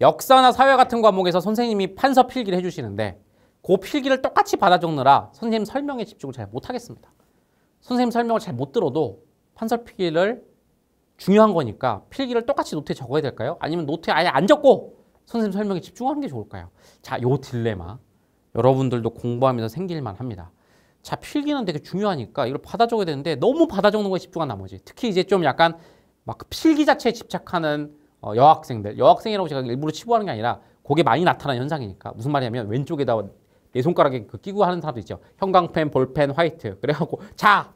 역사나 사회 같은 과목에서 선생님이 판서 필기를 해주시는데 그 필기를 똑같이 받아 적느라 선생님 설명에 집중을 잘 못하겠습니다. 선생님 설명을 잘 못 들어도 판서 필기를 중요한 거니까 필기를 똑같이 노트에 적어야 될까요? 아니면 노트에 아예 안 적고 선생님 설명에 집중하는 게 좋을까요? 자, 요 딜레마 여러분들도 공부하면서 생길만 합니다. 자, 필기는 되게 중요하니까 이걸 받아 적어야 되는데 너무 받아 적는 거에 집중한 나머지 특히 이제 좀 약간 막 필기 자체에 집착하는 어, 여학생들, 여학생이라고 제가 일부러 치부하는 게 아니라 그게 많이 나타나는 현상이니까 무슨 말이냐면 왼쪽에다 내 손가락에 그 끼고 하는 사람도 있죠. 형광펜, 볼펜, 화이트. 그래갖고 자!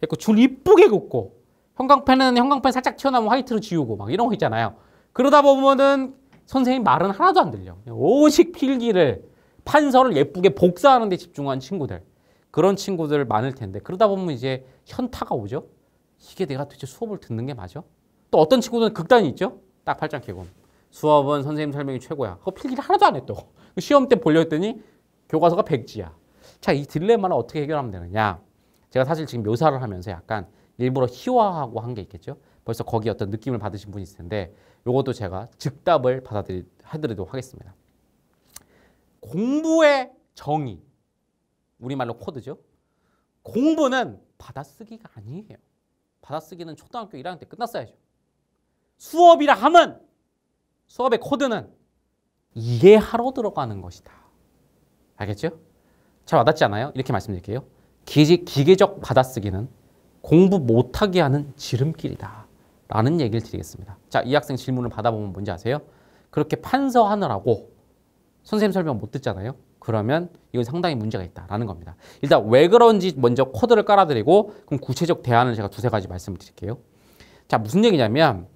그갖고줄 이쁘게 긋고 형광펜은 형광펜 살짝 튀어나오면 화이트로 지우고 막 이런 거 있잖아요. 그러다 보면은 선생님 말은 하나도 안 들려. 오직 필기를 판서를 예쁘게 복사하는 데 집중한 친구들. 그런 친구들 많을 텐데 그러다 보면 이제 현타가 오죠. 이게 내가 도대체 수업을 듣는 게 맞아? 또 어떤 친구들은 극단이 있죠. 딱 팔짱 끼고. 수업은 선생님 설명이 최고야. 그거 필기를 하나도 안했 또. 그 시험 때 보려했더니 교과서가 백지야. 자, 이 딜레마를 어떻게 해결하면 되느냐. 제가 사실 지금 묘사를 하면서 약간 일부러 희화하고 한 게 있겠죠. 벌써 거기 어떤 느낌을 받으신 분이 있을 텐데 요것도 제가 즉답을 받아들이도록 하겠습니다. 공부의 정의, 우리말로 코드죠. 공부는 받아쓰기가 아니에요. 받아쓰기는 초등학교 1학년 때 끝났어야죠. 수업이라 함은 수업의 코드는 이해하러 들어가는 것이다. 알겠죠? 잘 와닿지 않아요? 이렇게 말씀드릴게요. 기지, 기계적 받아쓰기는 공부 못하게 하는 지름길이다. 라는 얘기를 드리겠습니다. 자, 이 학생 질문을 받아보면 뭔지 아세요? 그렇게 판서하느라고 선생님 설명 못 듣잖아요. 그러면 이건 상당히 문제가 있다라는 겁니다. 일단 왜 그런지 먼저 코드를 깔아드리고 그럼 구체적 대안을 제가 두세 가지 말씀을 드릴게요. 자 무슨 얘기냐면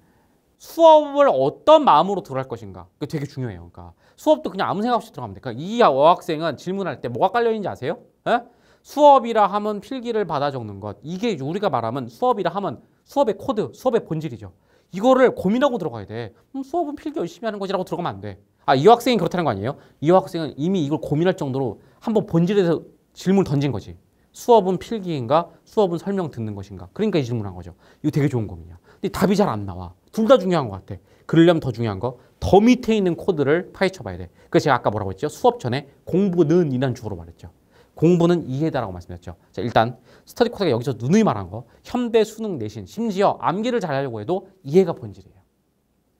수업을 어떤 마음으로 들어갈 것인가 그게 되게 중요해요. 그러니까 수업도 그냥 아무 생각 없이 들어가면 돼. 그러니까 이 여학생은 질문할 때 뭐가 깔려 있는지 아세요? 에? 예? 수업이라 하면 필기를 받아 적는 것 이게 우리가 말하면 수업이라 하면 수업의 코드, 수업의 본질이죠. 이거를 고민하고 들어가야 돼. 음, 수업은 필기 열심히 하는 것이라고 들어가면 안 돼. 아, 이 학생이 그렇다는 거 아니에요? 이 학생은 이미 이걸 고민할 정도로 한번 본질에서 질문을 던진 거지. 수업은 필기인가? 수업은 설명 듣는 것인가? 그러니까 이 질문한 을 거죠. 이거 되게 좋은 고민이야. 근데 답이 잘 안 나와. 둘다 중요한 것 같아. 그러려면 더 중요한 거, 더 밑에 있는 코드를 파헤쳐 봐야 돼. 그래서 제가 아까 뭐라고 했죠? 수업 전에 공부는 이란 주어로 말했죠. 공부는 이해다라고 말씀드렸죠. 자, 일단 스터디 코드가 여기서 누누이 말한 거, 현대 수능 내신, 심지어 암기를 잘하려고 해도 이해가 본질이에요.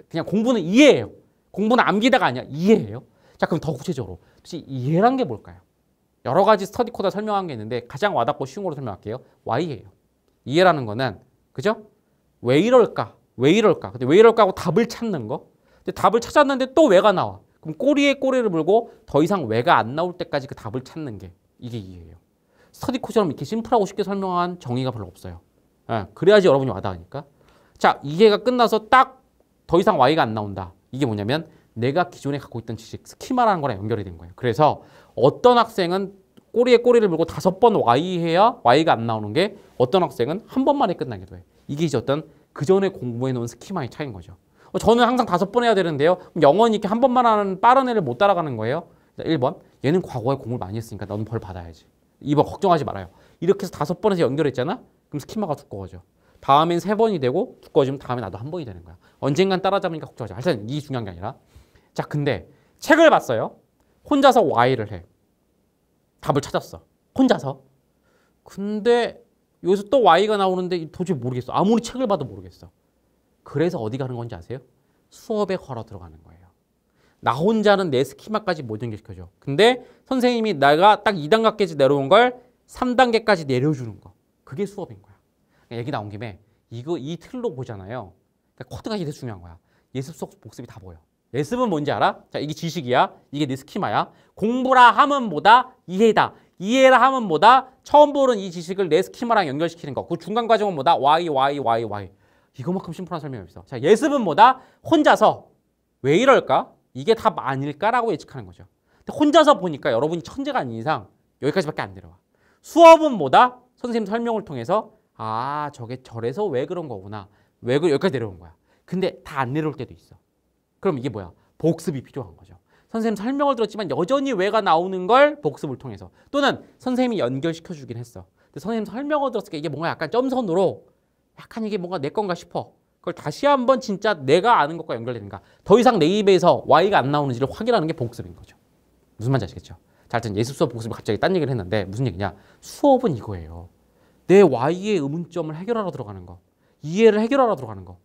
그냥 공부는 이해예요. 공부는 암기다가 아니야. 이해예요. 자, 그럼 더 구체적으로 혹시 이해란 게 뭘까요? 여러 가지 스터디 코드 설명한 게 있는데 가장 와닿고 쉬운 걸로 설명할게요. Y예요. 이해라는 거는 그죠? 왜 이럴까? 왜 이럴까? 근데 왜 이럴까 하고 답을 찾는 거. 근데 답을 찾았는데 또 왜가 나와. 그럼 꼬리에 꼬리를 물고 더 이상 왜가 안 나올 때까지 그 답을 찾는 게 이게 이해예요. 스터디 코처럼 이렇게 심플하고 쉽게 설명한 정의가 별로 없어요. 예, 그래야지 여러분이 와닿으니까. 자, 이해가 끝나서 딱 더 이상 Y가 안 나온다. 이게 뭐냐면 내가 기존에 갖고 있던 지식, 스키마라는 거랑 연결이 된 거예요. 그래서 어떤 학생은 꼬리에 꼬리를 물고 다섯 번 Y 해야 Y가 안 나오는 게 어떤 학생은 한 번만에 끝나기도 해. 이게 이제 어떤 그 전에 공부해 놓은 스키마의 차이인 거죠. 어, 저는 항상 다섯 번 해야 되는데요. 영원히 이렇게 한 번만 하는 빠른 애를 못 따라가는 거예요. 1번 얘는 과거에 공부를 많이 했으니까 넌 벌 받아야지. 2번 걱정하지 말아요. 이렇게 해서 다섯 번에서 연결했잖아? 그럼 스키마가 두꺼워져. 다음엔 세 번이 되고 두꺼워지면 다음에 나도 한 번이 되는 거야. 언젠간 따라잡으니까 걱정하지 마. 하여튼 이 중요한 게 아니라. 자 근데 책을 봤어요. 혼자서 Y를 해. 답을 찾았어. 혼자서. 근데 여기서 또 Y가 나오는데 도저히 모르겠어. 아무리 책을 봐도 모르겠어. 그래서 어디 가는 건지 아세요? 수업에 걸어 들어가는 거예요. 나 혼자는 내 스키마까지 못 연결시켜줘. 근데 선생님이 내가 딱 2단계까지 내려온 걸 3단계까지 내려주는 거. 그게 수업인 거야. 그 얘기 나온 김에 이거 이 틀로 보잖아요. 그러니까 코드가 이게 중요한 거야. 예습 속 복습이 다 보여. 예습은 뭔지 알아? 자, 이게 지식이야. 이게 내 네 스키마야. 공부라 함은 뭐다? 이해다. 이해를 하면 뭐다? 처음 보는 이 지식을 내 스키마랑 연결시키는 거. 그 중간 과정은 뭐다? Y, Y, Y, Y. 이거만큼 심플한 설명이 없어. 자, 예습은 뭐다? 혼자서 왜 이럴까? 이게 답 아닐까라고 예측하는 거죠. 근데 혼자서 보니까 여러분이 천재가 아닌 이상 여기까지밖에 안 내려와. 수업은 뭐다? 선생님 설명을 통해서 아, 저게 절에서왜 그런 거구나. 왜 그, 여기까지 내려온 거야. 근데 다 안 내려올 때도 있어. 그럼 이게 뭐야? 복습이 필요한 거죠. 선생님 설명을 들었지만 여전히 왜가 나오는 걸 복습을 통해서 또는 선생님이 연결시켜 주긴 했어. 근데 선생님 설명을 들었을때 이게 뭔가 약간 점선으로 약간 이게 뭔가 내 건가 싶어. 그걸 다시 한번 진짜 내가 아는 것과 연결되는가. 더 이상 내 입에서 Y가 안 나오는지를 확인하는 게 복습인 거죠. 무슨 말인지 아시겠죠? 자, 하여튼 예습 수업 복습을 갑자기 딴 얘기를 했는데 무슨 얘기냐. 수업은 이거예요. 내 Y의 의문점을 해결하러 들어가는 거. 이해를 해결하러 들어가는 거.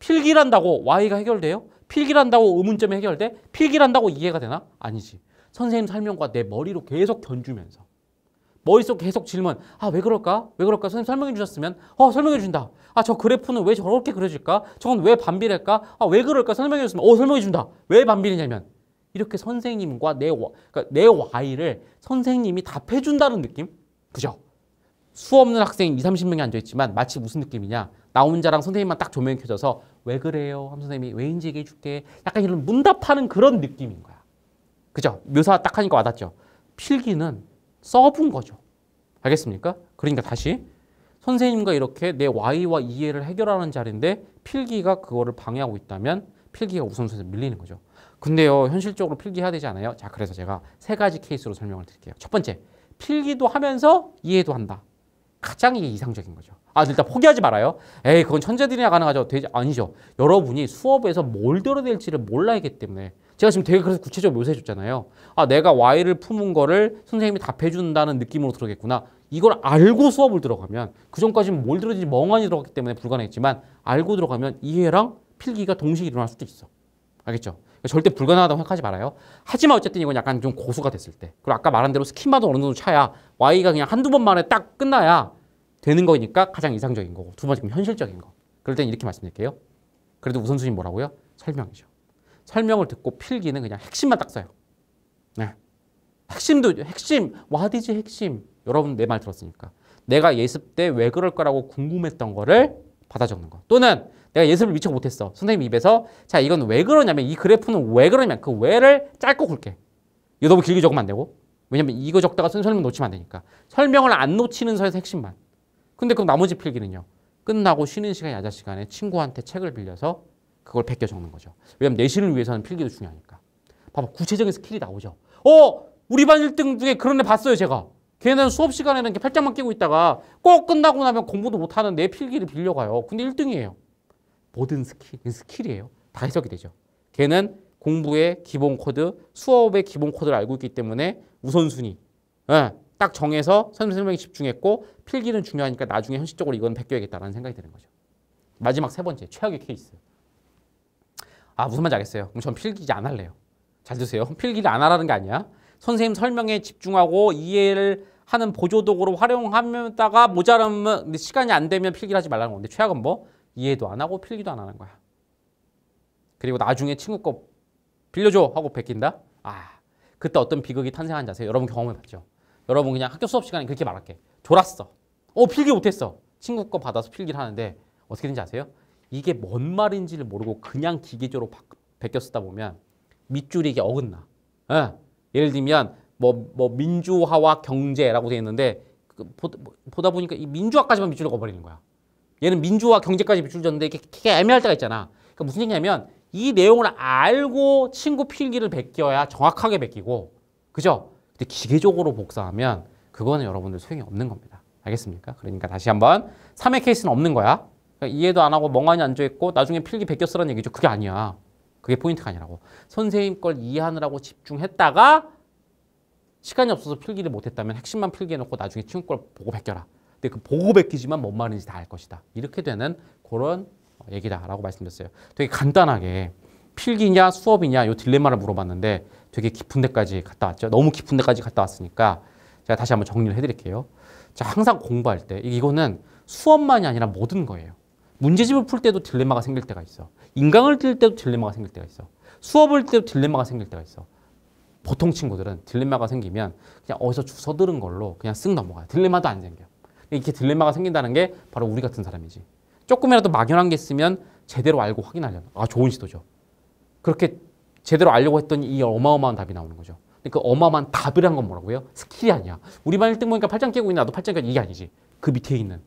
필기한다고 Y가 해결돼요? 필기한다고 를 그 의문점이 해결돼? 필기한다고 를 이해가 되나? 아니지. 선생님 설명과 내 머리로 계속 견주면서 머릿속 계속 질문 아 왜 그럴까? 왜 그럴까? 선생님 설명해 주셨으면 어 설명해 준다 아 저 그래프는 왜 저렇게 그려질까? 저건 왜 반비례일까? 아 왜 그럴까? 설명해 주셨으면 어 설명해 준다 왜 반비례냐면 이렇게 선생님과 내, 그러니까 내와이를 선생님이 답해 준다는 느낌? 그죠? 수 없는 학생이 20, 30명이 앉아있지만 마치 무슨 느낌이냐 나 혼자랑 선생님만 딱 조명이 켜져서 왜 그래요? 함 선생님이 왜인지 얘기해 줄게. 약간 이런 문답하는 그런 느낌인 거야. 그죠? 묘사 딱 하니까 와닿죠. 필기는 써본 거죠. 알겠습니까? 그러니까 다시 선생님과 이렇게 내 Y와 2L을 해결하는 자리인데 필기가 그거를 방해하고 있다면 필기가 우선순위에서 밀리는 거죠. 근데요, 현실적으로 필기해야 되지 않아요? 자, 그래서 제가 세 가지 케이스로 설명을 드릴게요. 첫 번째, 필기도 하면서 이해도 한다. 가장 이게 이상적인 거죠. 아, 일단 포기하지 말아요. 에이, 그건 천재들이나 가능하죠. 되지, 아니죠. 여러분이 수업에서 뭘 들어야 될지를 몰라야 하기 때문에. 제가 지금 되게 그래서 구체적으로 묘사해 줬잖아요. 아, 내가 Y를 품은 거를 선생님이 답해 준다는 느낌으로 들어겠구나. 이걸 알고 수업을 들어가면 그 전까지는 뭘 들었는지 멍하니 들어갔기 때문에 불가능했지만 알고 들어가면 이해랑 필기가 동시에 일어날 수도 있어. 알겠죠? 그러니까 절대 불가능하다고 생각하지 말아요. 하지만 어쨌든 이건 약간 좀 고수가 됐을 때. 그리고 아까 말한 대로 스킨마도 어느 정도 차야 Y가 그냥 한두 번 만에 딱 끝나야 되는 거니까 가장 이상적인 거고 두 번째 현실적인 거. 그럴 땐 이렇게 말씀드릴게요. 그래도 우선순위 뭐라고요? 설명이죠. 설명을 듣고 필기는 그냥 핵심만 딱 써요. 네. 핵심도 핵심, 와디지 핵심. 여러분 내 말 들었으니까. 내가 예습 때 왜 그럴 거라고 궁금했던 거를 받아 적는 거. 또는 내가 예습을 미처 못했어. 선생님 입에서 자 이건 왜 그러냐면 이 그래프는 왜 그러냐면 그 왜를 짧고 굵게. 이거 너무 길게 적으면 안 되고. 왜냐면 이거 적다가 선생님 놓치면 안 되니까. 설명을 안 놓치는 선에서 핵심만. 근데 그 나머지 필기는요. 끝나고 쉬는 시간 야자 시간에 친구한테 책을 빌려서 그걸 베껴 적는 거죠. 왜냐면 내신을 위해서는 필기도 중요하니까. 봐봐 구체적인 스킬이 나오죠. 어 우리 반 1등 중에 그런 애 봤어요 제가. 걔는 수업 시간에는 이렇게 팔짱만 끼고 있다가 꼭 끝나고 나면 공부도 못하는 내 필기를 빌려가요. 근데 1등이에요. 모든 스킬, 스킬이에요. 다 해석이 되죠. 걔는 공부의 기본 코드, 수업의 기본 코드를 알고 있기 때문에 우선순위. 예, 딱 정해서 선생님에 집중했고 필기는 중요하니까 나중에 현실적으로 이건 베껴야겠다라는 생각이 드는 거죠. 마지막 세 번째 최악의 케이스. 아 무슨 말인지 알겠어요. 그럼 전 필기지 안 할래요. 잘 드세요. 필기를 안 하라는 게 아니야. 선생님 설명에 집중하고 이해를 하는 보조도구로 활용하다가 모자라면 시간이 안 되면 필기를 하지 말라는 건데 최악은 뭐? 이해도 안 하고 필기도 안 하는 거야. 그리고 나중에 친구 거 빌려줘 하고 베낀다? 아 그때 어떤 비극이 탄생한는지 아세요? 여러분 경험해 봤죠? 여러분 그냥 학교 수업 시간에 그렇게 말할게. 졸았어. 어 필기 못했어. 친구 거 받아서 필기를 하는데 어떻게 된지 아세요? 이게 뭔 말인지를 모르고 그냥 기계적으로 바, 베껴 쓰다 보면 밑줄이 이게 어긋나. 예. 예를 들면 뭐, 뭐 민주화와 경제라고 되어 있는데 그, 보, 뭐 보다 보니까 이 민주화까지만 밑줄을 거버리는 거야. 얘는 민주화 경제까지 밑줄 을 졌는데 이게 애매할 때가 있잖아. 그러니까 무슨 얘기냐면 이 내용을 알고 친구 필기를 베껴야 정확하게 베끼고 그죠? 근데 기계적으로 복사하면 그거는 여러분들 소용이 없는 겁니다. 알겠습니까? 그러니까 다시 한번 3의 케이스는 없는 거야. 그러니까 이해도 안 하고 멍하니 앉아있고 나중에 필기 베껴 쓰라는 얘기죠. 그게 아니야. 그게 포인트가 아니라고. 선생님 걸 이해하느라고 집중했다가 시간이 없어서 필기를 못했다면 핵심만 필기해놓고 나중에 친구 걸 보고 베껴라. 근데 그 보고 베끼지만 뭔 말인지 다 알 것이다. 이렇게 되는 그런 얘기다라고 말씀드렸어요. 되게 간단하게 필기냐 수업이냐 요 딜레마를 물어봤는데 되게 깊은 데까지 갔다 왔죠. 너무 깊은 데까지 갔다 왔으니까 제가 다시 한번 정리를 해드릴게요. 자, 항상 공부할 때 이거는 수업만이 아니라 모든 거예요. 문제집을 풀 때도 딜레마가 생길 때가 있어. 인강을 뛸 때도 딜레마가 생길 때가 있어. 수업을 때도 딜레마가 생길 때가 있어. 보통 친구들은 딜레마가 생기면 그냥 어디서 주서 들은 걸로 그냥 쓱 넘어가요. 딜레마도 안 생겨. 이렇게 딜레마가 생긴다는 게 바로 우리 같은 사람이지. 조금이라도 막연한 게 있으면 제대로 알고 확인하려면 아, 좋은 시도죠. 그렇게 제대로 알려고 했더니 이 어마어마한 답이 나오는 거죠. 그 어마어마한 답이란건 뭐라고요? 스킬이 아니야. 우리만 1등 보니까 팔짱 끼고 있는 나도 팔짱 까지 이게 아니지. 그 밑에 있는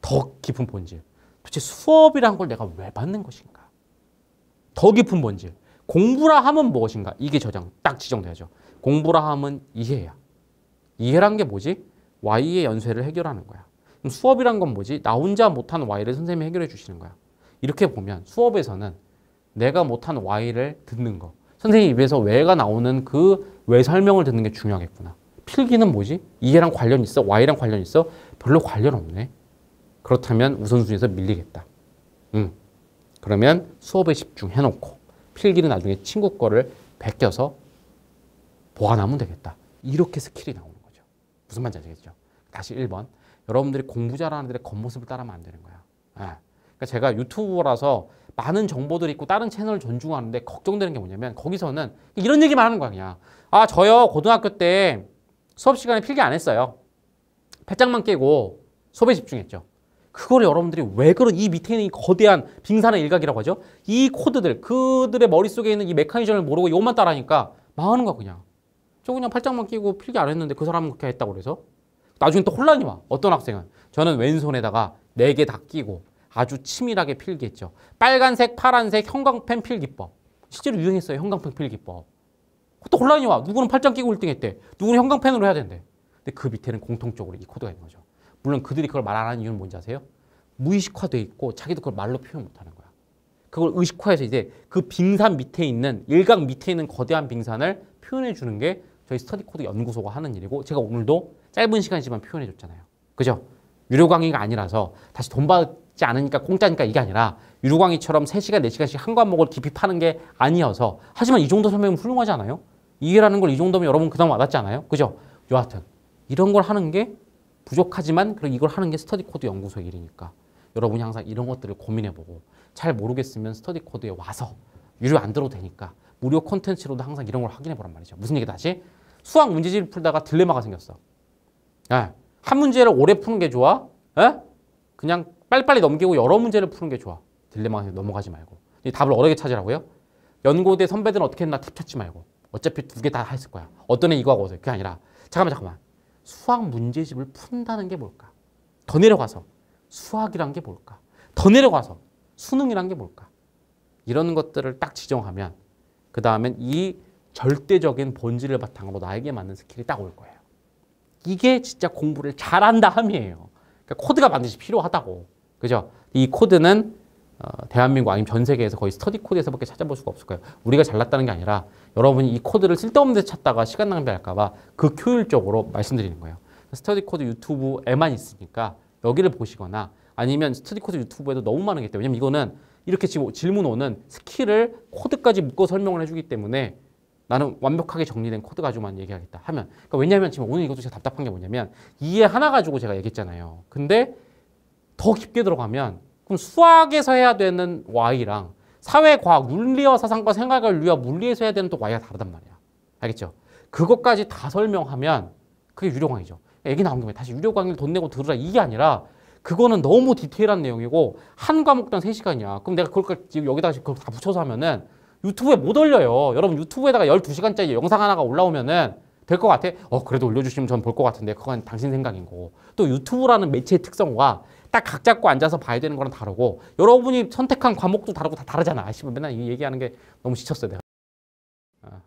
더 깊은 본질. 도대체 수업이란 걸 내가 왜 받는 것인가? 더 깊은 본질. 공부라 함은 무엇인가? 이게 저장 딱 지정돼야죠. 공부라 함은 이해야. 이해란 게 뭐지? Y의 연쇄를 해결하는 거야. 그럼 수업이란 건 뭐지? 나 혼자 못한 Y를 선생님이 해결해 주시는 거야. 이렇게 보면 수업에서는 내가 못한 Y를 듣는 거. 선생님 입에서 왜가 나오는 그 왜 설명을 듣는 게 중요하겠구나. 필기는 뭐지? 이해랑 관련 있어? Y랑 관련 있어? 별로 관련 없네. 그렇다면 우선순위에서 밀리겠다. 음. 그러면 수업에 집중해놓고 필기는 나중에 친구 거를 베껴서 보관하면 되겠다. 이렇게 스킬이 나오는 거죠. 무슨 말인지 아시겠죠? 다시 1번. 여러분들이 공부 잘하는 애 들의 겉모습을 따라하면 안 되는 거야. 예. 그러니까 제가 유튜버라서 많은 정보들이 있고 다른 채널을 존중하는데 걱정되는 게 뭐냐면 거기서는 이런 얘기만 하는 거 아니야. 아 저요 고등학교 때 수업 시간에 필기 안 했어요 팔짱만 깨고 수업에 집중했죠 그걸 여러분들이 왜 그런 이 밑에 있는 이 거대한 빙산의 일각이라고 하죠 이 코드들 그들의 머릿속에 있는 이 메커니즘을 모르고 이것만 따라하니까 망하는 거야 그냥 저 그냥 팔짱만 끼고 필기 안 했는데 그 사람은 그렇게 했다고 그래서 나중에 또 혼란이 와 어떤 학생은 저는 왼손에다가 네 개 다 끼고 아주 치밀하게 필기했죠. 빨간색, 파란색, 형광펜 필기법. 실제로 유행했어요. 형광펜 필기법. 또 혼란이 와. 누구는 팔짱 끼고 1등 했대. 누구는 형광펜으로 해야 된대. 근데 그 밑에는 공통적으로 이 코드가 있는 거죠. 물론 그들이 그걸 말 안 하는 이유는 뭔지 아세요? 무의식화돼 있고 자기도 그걸 말로 표현 못하는 거야. 그걸 의식화해서 이제 그 빙산 밑에 있는 일각 밑에 있는 거대한 빙산을 표현해 주는 게 저희 스터디 코드 연구소가 하는 일이고 제가 오늘도 짧은 시간이지만 표현해 줬잖아요. 그죠? 유료 강의가 아니라서 다시 돈 받, 있지 않으니까 공짜니까 이게 아니라 유료강의처럼 3시간, 4시간씩 한 과목을 깊이 파는 게 아니어서 하지만 이 정도 설명은 훌륭하지 않아요? 이해라는 걸 이 정도면 여러분 그나마 와닿지 않아요? 그죠? 여하튼 이런 걸 하는 게 부족하지만 그리고 이걸 하는 게 스터디코드 연구소의 일이니까 여러분이 항상 이런 것들을 고민해보고 잘 모르겠으면 스터디코드에 와서 유료 안 들어도 되니까 무료 콘텐츠로도 항상 이런 걸 확인해보란 말이죠. 무슨 얘기다 시 수학 문제집 을 풀다가 딜레마가 생겼어. 에? 예. 한 문제를 오래 푸는 게 좋아? 에? 예? 그냥 빨리빨리 넘기고 여러 문제를 푸는 게 좋아. 딜레마에 넘어가지 말고. 이 답을 어렵게 찾으라고요? 연고대 선배들은 어떻게 했나 툭 찾지 말고. 어차피 두 개 다 했을 거야. 어떤 애 이거 하고 어서 그게 아니라 잠깐만 잠깐만. 수학 문제집을 푼다는 게 뭘까? 더 내려가서 수학이란 게 뭘까? 더 내려가서 수능이란 게 뭘까? 이런 것들을 딱 지정하면 그 다음엔 이 절대적인 본질을 바탕으로 나에게 맞는 스킬이 딱 올 거예요. 이게 진짜 공부를 잘한다 함이에요. 그러니까 코드가 반드시 필요하다고. 그죠? 이 코드는 어, 대한민국 아니면 전 세계에서 거의 스터디 코드에서밖에 찾아볼 수가 없을 거예요. 우리가 잘났다는 게 아니라 여러분이 이 코드를 쓸데없는 데 찾다가 시간 낭비할까 봐 그효율적으로 말씀드리는 거예요. 스터디 코드 유튜브에만 있으니까 여기를 보시거나 아니면 스터디 코드 유튜브에도 너무 많은 게 있대요. 왜냐면 이거는 이렇게 지금 질문 오는 스킬을 코드까지 묶어 설명을 해주기 때문에 나는 완벽하게 정리된 코드 가지고만 얘기하겠다 하면 그러니까 왜냐하면 지금 오늘 이것도 제가 답답한 게 뭐냐면 이해 하나 가지고 제가 얘기했잖아요. 근데 더 깊게 들어가면 그럼 수학에서 해야 되는 Y랑 사회과학, 윤리와 사상과 생각을위리와 물리에서 해야 되는 또 Y가 다르단 말이야. 알겠죠? 그것까지 다 설명하면 그게 유료 강의죠. 얘기 나온 김에 다시 유료 강의를 돈 내고 들으라 이게 아니라 그거는 너무 디테일한 내용이고 한 과목당 세시간이야 그럼 내가 그걸 까 지금 여기다가 그걸 다 붙여서 하면은 유튜브에 못 올려요. 여러분 유튜브에다가 열두 시간짜리 영상 하나가 올라오면은 될 것 같아? 어 그래도 올려주시면 전볼것 같은데 그건 당신 생각인 거고 또 유튜브라는 매체의 특성과 딱각 잡고 앉아서 봐야 되는 거랑 다르고 여러분이 선택한 과목도 다르고 다 다르잖아. 아시면 뭐 맨날 이 얘기하는 게 너무 지쳤어 요 내가. 어.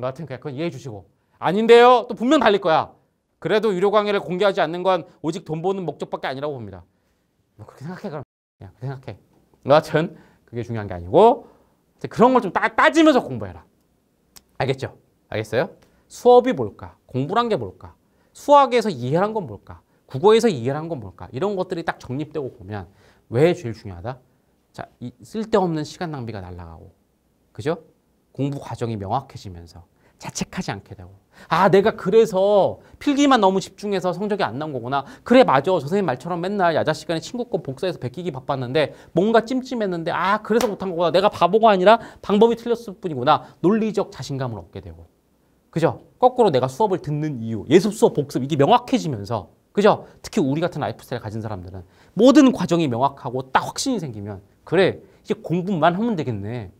하여튼 그냥 그건 이해해 주시고 아닌데요. 또 분명 달릴 거야. 그래도 유료 강의를 공개하지 않는 건 오직 돈 버는 목적밖에 아니라고 봅니다. 뭐 그렇게 생각해 그럼 그냥 생각해. 여하튼 그게 중요한 게 아니고 그런 걸 좀 따지면서 공부해라. 알겠죠? 알겠어요? 수업이 뭘까? 공부란 게 뭘까? 수학에서 이해한건 뭘까? 국어에서 이해한 건 뭘까? 이런 것들이 딱 정립되고 보면 왜 제일 중요하다? 자, 이 쓸데없는 시간 낭비가 날라가고 그죠? 공부 과정이 명확해지면서 자책하지 않게 되고 아 내가 그래서 필기만 너무 집중해서 성적이 안 나온 거구나 그래 맞아 저 선생님 말처럼 맨날 야자 시간에 친구 거 복사해서 베끼기 바빴는데 뭔가 찜찜했는데 아 그래서 못한 거구나 내가 바보가 아니라 방법이 틀렸을 뿐이구나 논리적 자신감을 얻게 되고 그죠 거꾸로 내가 수업을 듣는 이유 예습 수업 복습 이게 명확해지면서 그죠? 특히 우리 같은 라이프 스타일 가진 사람들은 모든 과정이 명확하고 딱 확신이 생기면 그래 이제 공부만 하면 되겠네.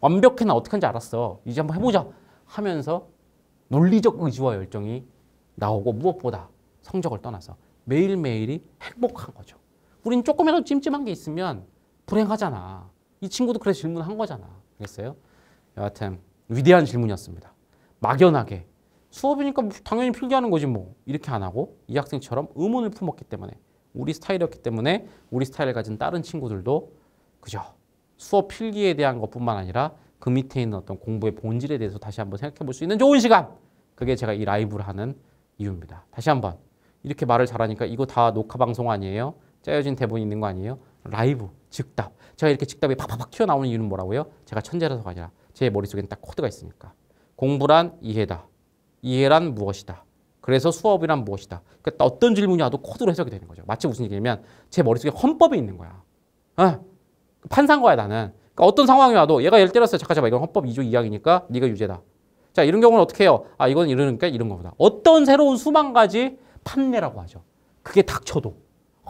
완벽해 나 어떻게 하는지 알았어. 이제 한번 해보자 하면서 논리적 의지와 열정이 나오고 무엇보다 성적을 떠나서 매일매일이 행복한 거죠. 우린 조금이라도 찜찜한 게 있으면 불행하잖아. 이 친구도 그래 질문한 거잖아. 알겠어요? 여하튼 위대한 질문이었습니다. 막연하게 수업이니까 뭐 당연히 필기하는 거지 뭐 이렇게 안 하고 이 학생처럼 의문을 품었기 때문에 우리 스타일이었기 때문에 우리 스타일을 가진 다른 친구들도 그죠 수업 필기에 대한 것뿐만 아니라 그 밑에 있는 어떤 공부의 본질에 대해서 다시 한번 생각해 볼 수 있는 좋은 시간 그게 제가 이 라이브를 하는 이유입니다 다시 한번 이렇게 말을 잘하니까 이거 다 녹화 방송 아니에요 짜여진 대본 있는 거 아니에요 라이브 즉답 제가 이렇게 즉답이 팍팍팍 튀어나오는 이유는 뭐라고요 제가 천재라서가 아니라 제 머릿속엔 딱 코드가 있으니까 공부란 이해다 이해란 무엇이다. 그래서 수업이란 무엇이다. 그러니까 어떤 질문이 와도 코드로 해석이 되는 거죠. 마치 무슨 얘기냐면 제 머릿속에 헌법이 있는 거야. 어? 판사인 거야 나는. 그러니까 어떤 상황이 와도 얘가 예를 들었어요 잠깐 잠깐 이건 헌법 2조 2항이니까 네가 유죄다. 자 이런 경우는 어떻게 해요? 아 이건 이러니까 이런 거보다 어떤 새로운 수만 가지 판례라고 하죠. 그게 닥쳐도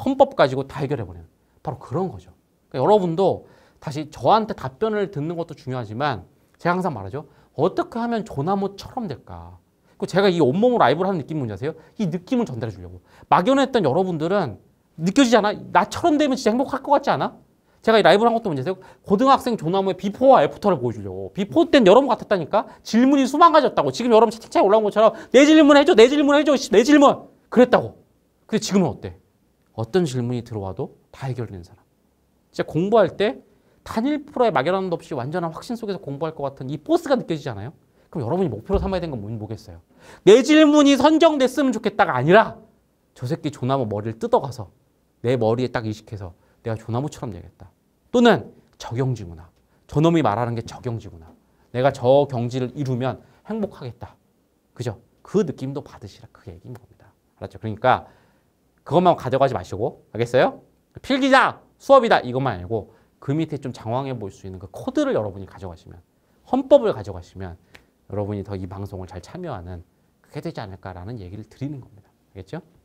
헌법 가지고 다 해결해버리는 바로 그런 거죠. 그러니까 여러분도 다시 저한테 답변을 듣는 것도 중요하지만 제가 항상 말하죠. 어떻게 하면 조나무처럼 될까? 그 제가 이 온몸으로 라이브를 하는 느낌 뭔지 아세요? 이 느낌을 전달해 주려고. 막연했던 여러분들은 느껴지지 않아? 나처럼 되면 진짜 행복할 것 같지 않아? 제가 이 라이브를 한 것도 문제세요. 고등학생 조나무의 비포와 애프터를 보여주려고. 비포 땐 여러분 같았다니까? 질문이 수만 가지다고 지금 여러분 채팅창에 올라온 것처럼 내 질문 해줘, 내 질문 해줘, 내 질문! 그랬다고. 근데 지금은 어때? 어떤 질문이 들어와도 다 해결되는 사람. 진짜 공부할 때 단일 프로의 막연함도 없이 완전한 확신 속에서 공부할 것 같은 이 포스가 느껴지지 아요 그럼 여러분이 목표로 삼아야 되는 건 뭔지 모르겠어요내 질문이 선정됐으면 좋겠다가 아니라 저 새끼 조나무 머리를 뜯어가서 내 머리에 딱 이식해서 내가 조나무처럼 되겠다. 또는 적용지구나. 저놈이 말하는 게 적용지구나. 내가 저 경지를 이루면 행복하겠다. 그죠? 그 느낌도 받으시라 그 얘기인 겁니다. 알았죠? 그러니까 그것만 가져가지 마시고 알겠어요? 필기자 수업이다 이것만 알고그 밑에 좀 장황해 보일 수 있는 그 코드를 여러분이 가져가시면 헌법을 가져가시면 여러분이 더 이 방송을 잘 참여하는 그게 되지 않을까라는 얘기를 드리는 겁니다. 알겠죠?